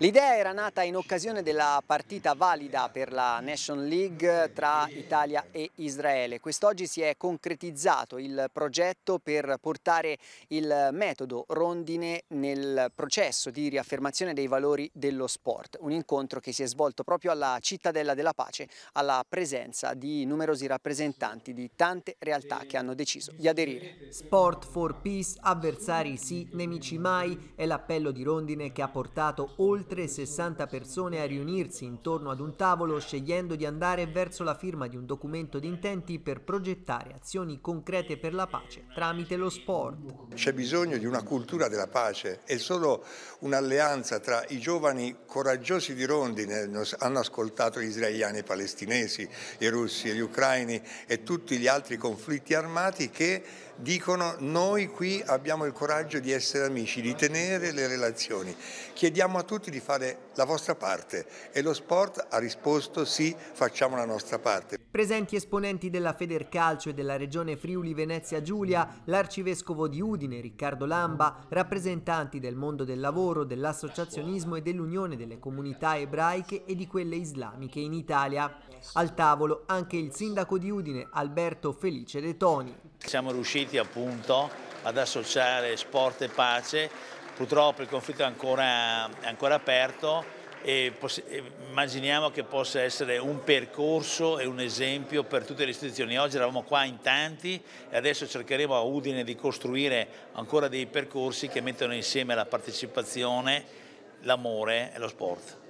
L'idea era nata in occasione della partita valida per la National League tra Italia e Israele. Quest'oggi si è concretizzato il progetto per portare il metodo rondine nel processo di riaffermazione dei valori dello sport. Un incontro che si è svolto proprio alla Cittadella della Pace, alla presenza di numerosi rappresentanti di tante realtà che hanno deciso di aderire. Sport for Peace, avversari sì, nemici mai, è l'appello di rondine che ha portato oltre oltre 60 persone a riunirsi intorno ad un tavolo scegliendo di andare verso la firma di un documento di intenti per progettare azioni concrete per la pace tramite lo sport. C'è bisogno di una cultura della pace e solo un'alleanza tra i giovani coraggiosi di Rondine, hanno ascoltato gli israeliani, i palestinesi, i russi, gli ucraini e tutti gli altri conflitti armati che dicono noi qui abbiamo il coraggio di essere amici, di tenere le relazioni. Chiediamo a tutti di fare la vostra parte e lo sport ha risposto sì, facciamo la nostra parte. Presenti esponenti della Federcalcio e della Regione Friuli Venezia Giulia, l'arcivescovo di Udine Riccardo Lamba, rappresentanti del mondo del lavoro, dell'associazionismo e dell'Unione delle comunità ebraiche e di quelle islamiche in Italia. Al tavolo anche il sindaco di Udine Alberto Felice De Toni. Siamo riusciti riusciti appunto ad associare sport e pace. Purtroppo il conflitto è ancora, è ancora aperto e immaginiamo che possa essere un percorso e un esempio per tutte le istituzioni. Oggi eravamo qua in tanti e adesso cercheremo a Udine di costruire ancora dei percorsi che mettano insieme la partecipazione, l'amore e lo sport.